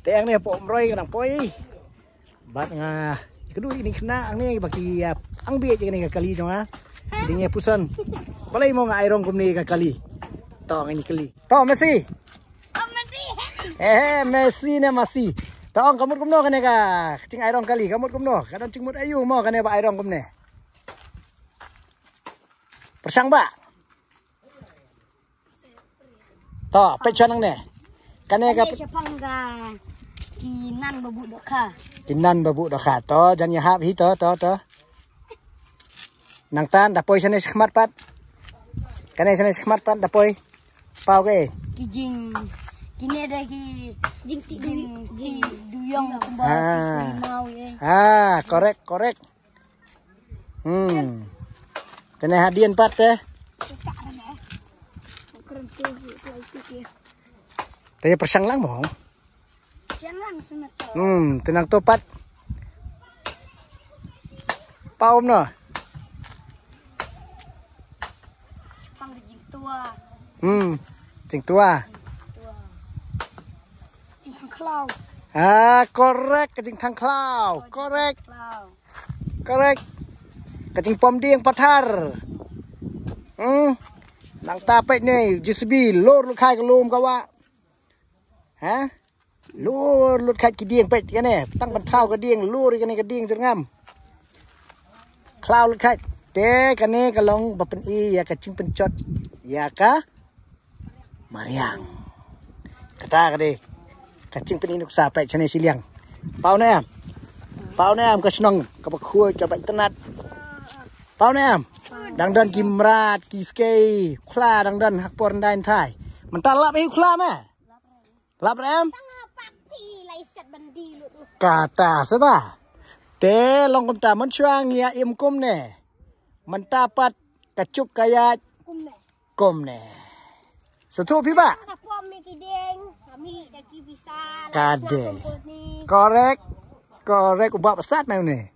Tiang nih po umroy kanang poy. Bat nga kedua ini kena ang nih ah, bagi ang biye nih kakali dong ha. Ini nih pusan. Balay mo nga iron kum nih kakali. To ang ini kali. To Messi. Oh Messi. Eh, eh Messi nih Messi. To kamu kamot kum no kane ka. Cing iron kali kamu kum no. Kadang cing mut ayu mo kane ba iron kum nih. Persang ba? To, pecah nang nih. Kane Kinan babu doka Kinan babuk dok ka. To jan ya hap hito to to Nang tan dapoi sana sekmat pat. Kanai sana sekmat pat dapoi Pau ke. Kijing. Kini ada ki jing ti di duyong ah. Ah, korek korek. Hmm. karena hadian pat teh. Tanya persang lang mong. อืมตัวนักตัปัดป้าอมเนาะฟังจิงตัวอืมจิงตัวจิงทางคลาวอ่าก็เร็กกระจิงทางคลาวก็เร็กก็เร็กกระจิงปอมเดียงปะทารอืมนังตาเปเนี่ยจีซบีโลดลูกค้ากระลุมก็ว่าฮะลูรถขัดกี่เดียง ไปกันแน่ตั้งบรรเทาก็เดียงลูรกันนี่ก็เดียงจนงามคลาวรถขัดเตะกันนี่ก็ลองบบเป็นอีอยากกะจิงเป็นจดอยากกะมาเรียงกระตากันดีกะจิงเป็นอีนุกสาไปชนิดสิเลียงเป้าแน่เป้าแน่ก็ชนงกับคุยกับอินเทอร์เน็ตเป้าแน่ดังเดินกิมราดกีสเกย์คลาดังเดินหักปอนได้ทาย มันตาลับไอ้คลาแม่ลับแรม Kata seba. Te longkom ta mencuang ya im kumne. Mentapat kacuk kaya kumne. Setu piba. Kadeng. Korek. Korek ubah pastat mau nih.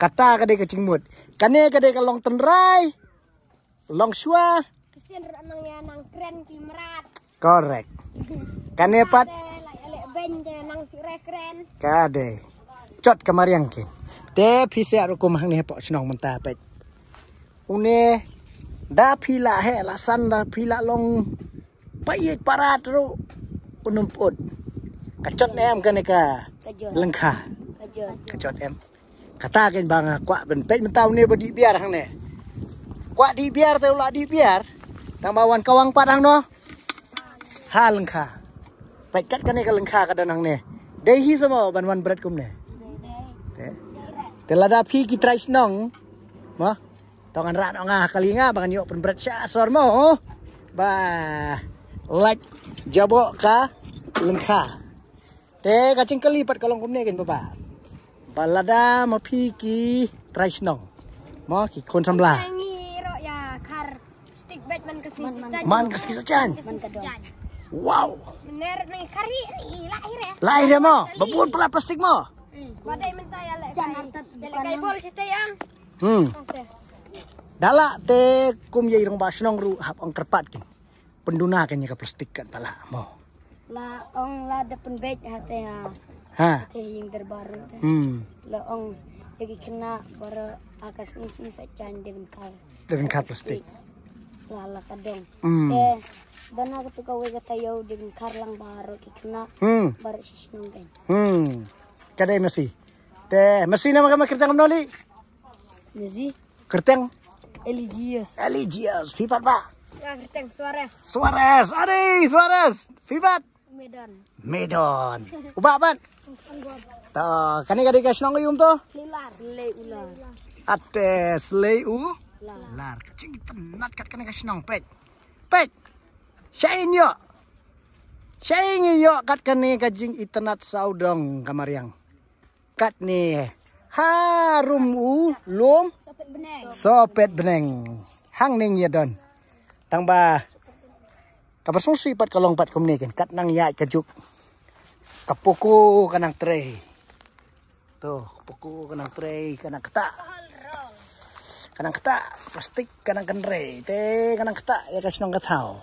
Kata kade kecing mut. Kane kade kalong tenrai. Long sua. Kesin renangnya nang keren kimrat. Korek. Kane pat. กาเดจดกมาเรียงกินเดพิเศษรกุมหังเนี่ยปอชนองมันตาไปอุเนดาพิละเฮละสันดาพิละลงไปยึดปาราตรุอุนุมปดกระจดแอมกันเนกาลังคากระจดแอมกระตากันบางกว่าเป็นเป็ดมันเต้าเนี่ยบดีเบียร์ทางเนี่ยกว่าดีเบียร์เต่าละดีเบียร์ทางบาวันกวังปัดทางเนาะฮาลังคา kan ini kalung kah ka danang ne. day hi semua ban berat kum ne. Te. Te lada phi ki trai snong. Ma. Tongan ran nga kalinga bangan pen berat sya sor mo. Ba. Like jabo ka lengkha. Te ka cing kali pat kum ne ken baba. Balada ma phi ki trai snong. Ma ki kon samla. Man kasih sajan. Wow. Bener nih kari ini lahir ya. Lahir ya mo. Babun pula plastik mo. Hmm, Badai minta ya lek. Lek bol situ yang. Hmm. Dala te kum ya irong basenong ru hap ang kerpat kin. Penduna kan ka plastik kan pala mo. La ong la depan bed hati ya, ya. Ha. Hati yang terbaru. Hmm. La ong lagi kena baru akas ini saja dengan kal. Dengan kal plastik wala ka dong. Mm. Eh, dana ka tukaway ka tayo, din karlang baro, kikna, mm. baro sisinong kayo. Hmm, kaday masi. Te, masi na magkamakirtang noli? Masih? Kerteng? Eligius. Eligius, pipat pak? Ya, ah, kerteng, Suarez. Suarez, aday, Suarez, pipat? Medan. Medan. Uba, ban? Tuh kani kadi kasih nonggo yung to? Lilar. Slay ular. Ate, slay ular lar kacing gitu, tenat kat kena kasinang pet pet, sayin yo sayin yo kat kena itu itenat saudong kamar yang, kat ni harum u lom sopet beneng hang ning ya don tang ba kapasong pat kalong pat kan kat nang ya kajuk kapuku kanang tray tuh kapuku kena tray kena ketak kanang kita plastik kanang kenre te kanang kita ya kasih nong ketau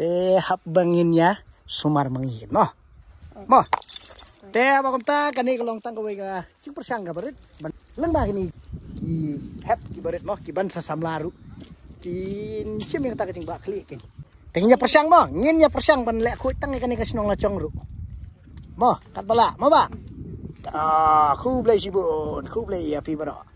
te hap ya sumar mengin mo mo te apa kumta kani kelong tang kowe ka cing persiang kabarit leng bah kini ki hap ki mo moh ki ban sasam laru kin sim yang kita kencing bak klik kin tengnya persiang mo nginnya persiang ban lek ku tang kani kasih nong lacong ru mo kat bala mo ba Ah, kubla blei sibun, ya blei